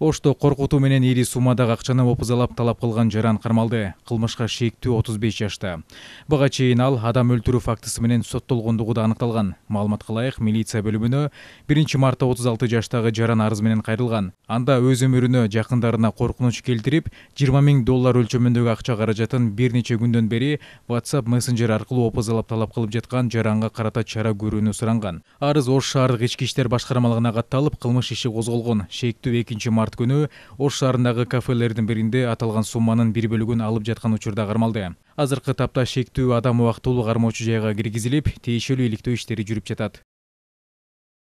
ошто коркутуу менен ири суммадагы акчаны опузалап талап кылган жаран кармалды кылмышка шектүү отуз беш жашта буга чейин ал адам өлтүрүү фактысы менен соттолгондугу да аныкталган маалыматка ылайык милиция бөлүмүнө биринчи мартта отуз алты жаштагы жаран арыз менен кайрылган анда өз өмүрүнө жакындарына коркунуч келтирип жыйырма миң доллар өлчөмүндөгү акча каражатын бир нече күндөн бери whatsapp мессенджер аркылуу опузалап талап кылып жаткан жаранга карата чара көрүүнү суранган арыз ош шаардык ички иштер башкармалыгына катталып кылмыш иши козголгон шектүү экинчи март март күні ош шаарындагы кафелердин биринде аталган сумманын бир бөлүгүн алып жаткан учурда кармалды азыркы тапта шектүү адам убактылуу кармоочу жайга киргизилип тиешелүү иликтөө иштери жүрүп жатат